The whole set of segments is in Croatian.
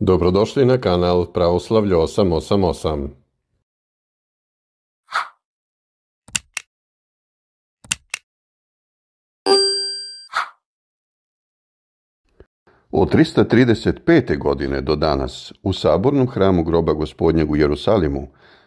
Dobrodošli na kanal Pravoslavlje 888. Od 335. godine do danas u sabornom hramu groba gospodnjeg u Jerusalimu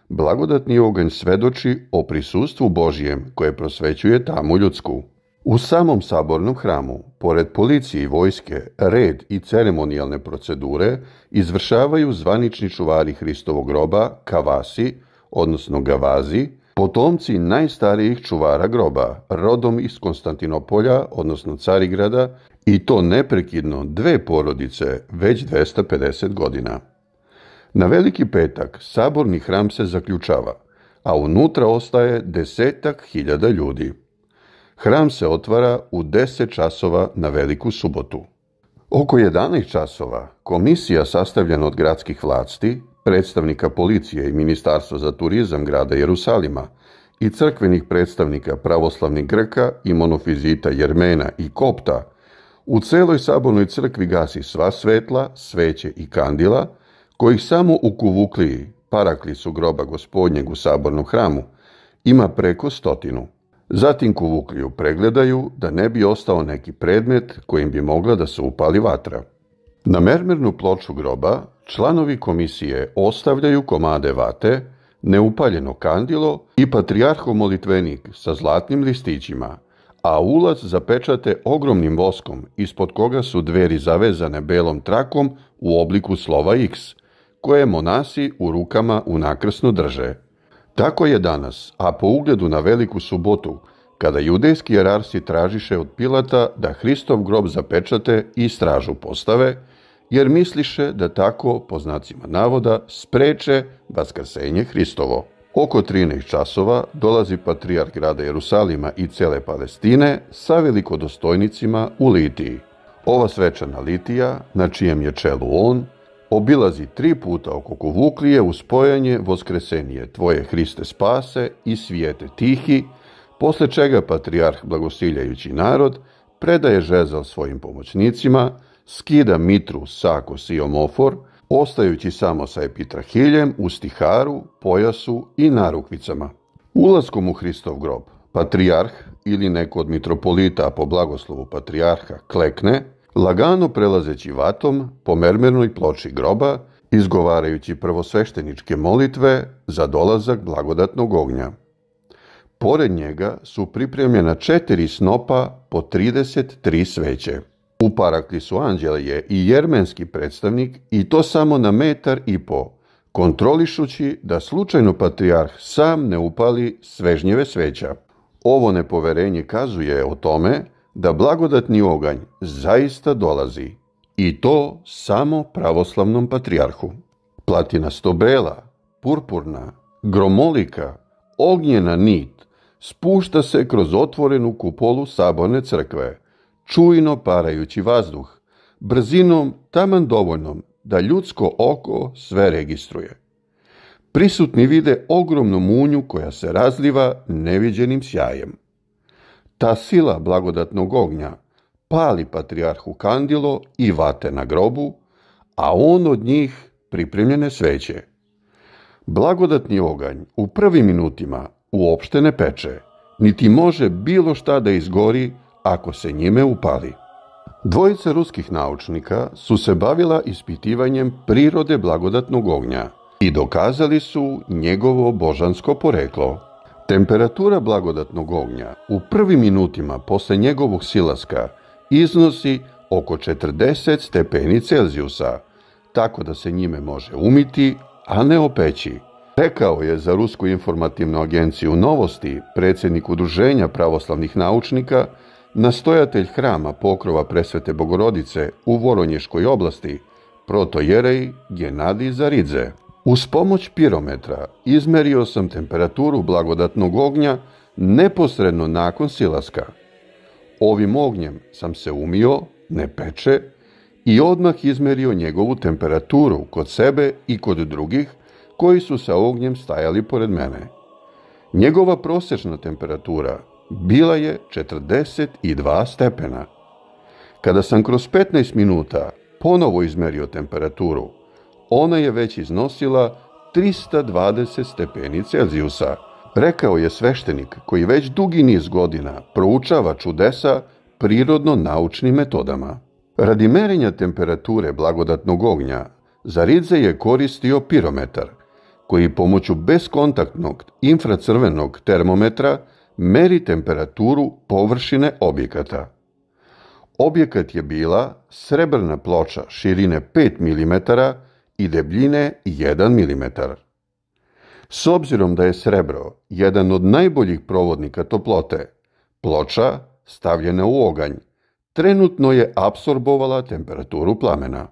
blagodatni oganj svedoči o prisustvu Božijem koje prosvećuje tamu ljudsku. U samom sabornom hramu, pored policije i vojske, red i ceremonijalne procedure izvršavaju zvanični čuvari Hristovog groba, kavasi, odnosno gavazi, potomci najstarijih čuvara groba, rodom iz Konstantinopolja, odnosno Carigrada, i to neprekidno dve porodice već 250 godina. Na veliki petak saborni hram se zaključava, a unutra ostaje desetak hiljada ljudi. Hram se otvara u 10 časova na veliku subotu. Oko 11 časova komisija sastavljena od gradskih vlasti, predstavnika policije i Ministarstva za turizam grada Jerusalima i crkvenih predstavnika pravoslavnih Grka i monofizita Jermena i Kopta u celoj sabornoj crkvi gasi sva svetla, sveće i kandila kojih samo u Kuvukliji, paraklisu groba gospodnjeg u sabornom hramu, ima preko stotinu. Zatim Kuvukliju pregledaju da ne bi ostao neki predmet kojim bi mogla da se upali vatra. Na mermernu ploču groba članovi komisije ostavljaju komade vate, neupaljeno kandilo i patrijarhov molitvenik sa zlatnim listićima, a ulaz zapečate ogromnim voskom ispod koga su dveri zavezane belom trakom u obliku slova X, koje monasi u rukama unakrsno drže. Tako je danas, a po ugledu na veliku subotu, kada judejski jerarsi tražiše od Pilata da Hristov grob zapečate i stražu postave, jer misliše da tako, po znacima navoda, spreče vaskrsenje Hristovo. Oko 13 časova dolazi patrijarh grada Jerusalima i cele Palestine sa velikodostojnicima u Litiji. Ova svečana Litija, na čijem je čelu on, Obilazi tri puta oko Kuvuklije spojanje voskresenije Tvoje Hriste spase i svijete tihi, posle čega patrijarh blagosiljajući narod predaje žezal svojim pomoćnicima, skida mitru sakos Siomofor, ostajući samo sa epitrahiljem u stiharu, pojasu i narukvicama. Ulaskom u Hristov grob, patrijarh ili neko od mitropolita po blagoslovu patrijarha klekne, lagano prelazeći vatom po mermernoj ploči groba, izgovarajući prvosvešteničke molitve za dolazak blagodatnog ognja. Pored njega su pripremljena četiri snopa po 33 sveće. U Paraklisu Anđele je i jermenski predstavnik i to samo na metar i po, kontrolišući da slučajno patrijarh sam ne upali svežnjeve sveća. Ovo nepoverenje kazuje o tome da blagodatni oganj zaista dolazi. I to samo pravoslavnom patrijarhu. Platina stobela, purpurna, gromolika, ognjena nit spušta se kroz otvorenu kupolu saborne crkve, čujno parajući vazduh, brzinom taman dovoljnom da ljudsko oko sve registruje. Prisutni vide ogromnu munju koja se razliva neviđenim sjajem. Ta sila blagodatnog ognja pali patrijarhu kandilo i vate na grobu, a on od njih pripremljene sveće. Blagodatni oganj u prvim minutima uopšte ne peče, niti može bilo šta da izgori ako se njime upali. Dvojica ruskih naučnika su se bavila ispitivanjem prirode blagodatnog ognja i dokazali su njegovo božansko poreklo. Temperatura blagodatnog ognja u prvim minutima posle njegovog silaska iznosi oko 40 stepeni Celzijusa, tako da se njime može umiti, a ne opeći. Rekao je za Rusku informativnu agenciju Novosti predsjednik Udruženja pravoslavnih naučnika, nastojatelj hrama pokrova presvete Bogorodice u Voronješkoj oblasti, protojerej za Zaridze. Uz pomoć pirometra izmerio sam temperaturu blagodatnog ognja neposredno nakon silaska. Ovim ognjem sam se umio, ne peče, i odmah izmerio njegovu temperaturu kod sebe i kod drugih koji su sa ognjem stajali pored mene. Njegova prosječna temperatura bila je 42 stepena. Kada sam kroz 15 minuta ponovo izmerio temperaturu, ona je već iznosila 320 stepeni Celzijusa. Rekao je sveštenik koji već dugi niz godina proučava čudesa prirodno-naučnim metodama. Radi merenja temperature blagodatnog ognja, Zaridze je koristio pirometar, koji pomoću beskontaktnog infracrvenog termometra meri temperaturu površine objekata. Objekat je bila srebrna ploča širine 5 mm i debljine 1 mm. S obzirom da je srebro jedan od najboljih provodnika toplote, ploča stavljena u oganj trenutno je apsorbovala temperaturu plamena.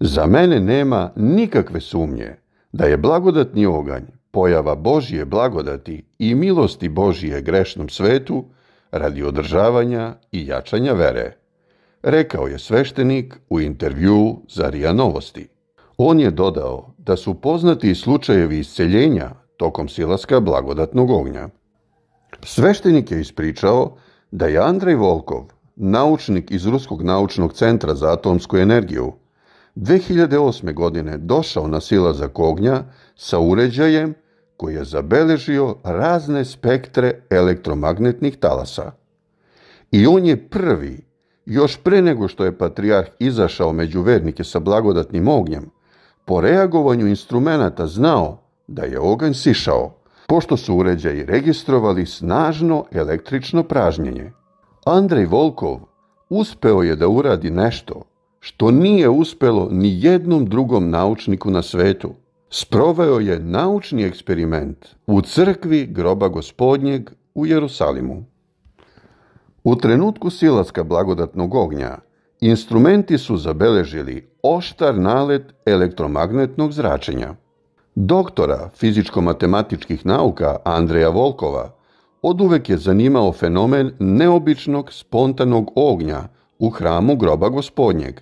Za mene nema nikakve sumnje da je blagodatni oganj pojava Božije blagodati i milosti Božije grešnom svetu radi održavanja i jačanja vere, rekao je sveštenik u intervju za Rija Novosti. On je dodao da su poznati slučajevi isceljenja tokom silaska blagodatnog ognja. Sveštenik je ispričao da je Andrej Volkov, naučnik iz Ruskog naučnog centra za atomsku energiju, 2008. godine došao na silazak ognja sa uređajem koji je zabeležio razne spektre elektromagnetnih talasa. I on je prvi, još pre nego što je patrijarh izašao među vernike sa blagodatnim ognjem, po reagovanju instrumenata znao da je oganj sišao, pošto su uređaji registrovali snažno električno pražnjenje. Andrej Volkov uspeo je da uradi nešto što nije uspelo ni jednom drugom naučniku na svetu. Sproveo je naučni eksperiment u crkvi groba gospodnjeg u Jerusalimu. U trenutku silaska blagodatnog ognja Instrumenti su zabeležili oštar nalet elektromagnetnog zračenja. Doktora fizičko-matematičkih nauka Andreja Volkova oduvek je zanimao fenomen neobičnog spontanog ognja u hramu groba gospodnjeg,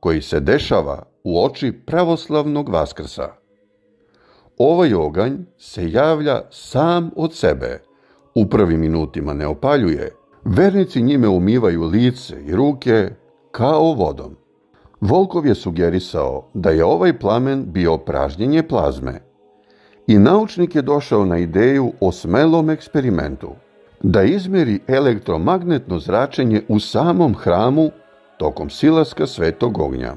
koji se dešava u oči pravoslavnog vaskrsa. Ovaj oganj se javlja sam od sebe, u prvim minutima ne opaljuje, vernici njime umivaju lice i ruke, kao vodom. Volkov je sugerisao da je ovaj plamen bio pražnjenje plazme. I naučnik je došao na ideju o smelom eksperimentu. Da izmeri elektromagnetno zračenje u samom hramu tokom silaska svetog ognja.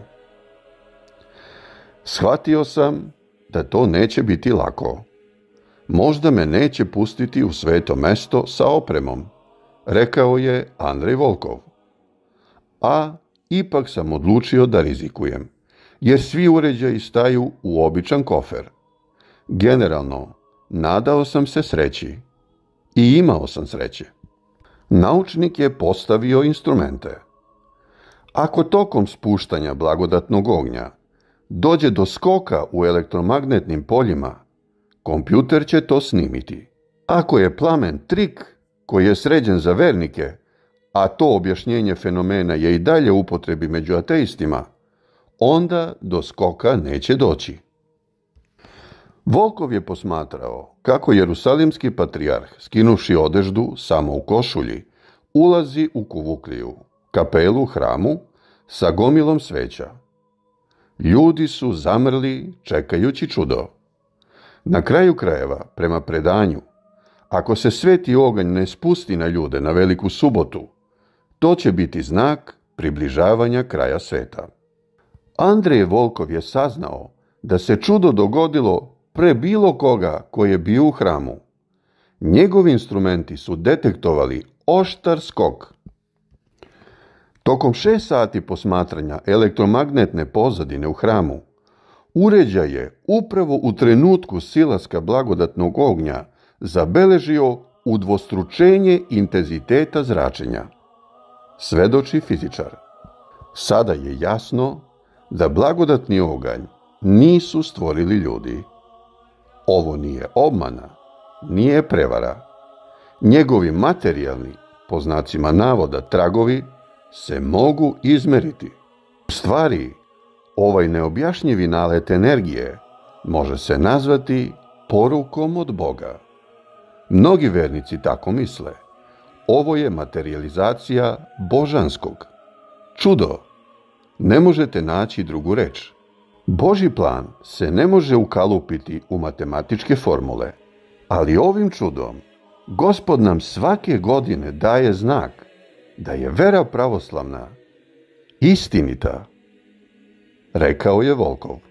Shvatio sam da to neće biti lako. Možda me neće pustiti u sveto mesto sa opremom, rekao je Andrej Volkov. A ipak sam odlučio da rizikujem, jer svi uređaji staju u običan kofer. Generalno, nadao sam se sreći. I imao sam sreće. Naučnik je postavio instrumente. Ako tokom spuštanja blagodatnog ognja dođe do skoka u elektromagnetnim poljima, kompjuter će to snimiti. Ako je plamen trik koji je sređen za vernike, a to objašnjenje fenomena je i dalje u upotrebi među ateistima, onda do skoka neće doći. Volkov je posmatrao kako jerusalimski patrijarh, skinuši odeždu samo u košulji, ulazi u kuvukliju, kapelu, hramu, sa gomilom sveća. Ljudi su zamrli čekajući čudo. Na kraju krajeva, prema predanju, ako se sveti oganj ne spusti na ljude na veliku subotu, to će biti znak približavanja kraja sveta. Andrej Volkov je saznao da se čudo dogodilo pre bilo koga koji je bio u hramu. Njegovi instrumenti su detektovali oštar skok. Tokom šest sati posmatranja elektromagnetne pozadine u hramu, uređaj je upravo u trenutku silaska blagodatnog ognja zabeležio udvostručenje intenziteta zračenja svedoči fizičar. Sada je jasno da blagodatni oganj nisu stvorili ljudi. Ovo nije obmana, nije prevara. Njegovi materijalni, po znacima navoda, tragovi se mogu izmeriti. U stvari, ovaj neobjašnjivi nalet energije može se nazvati porukom od Boga. Mnogi vernici tako misle – ovo je materializacija božanskog. Čudo! Ne možete naći drugu reč. Boži plan se ne može ukalupiti u matematičke formule, ali ovim čudom Gospod nam svake godine daje znak da je vera pravoslavna istinita, rekao je Volkov.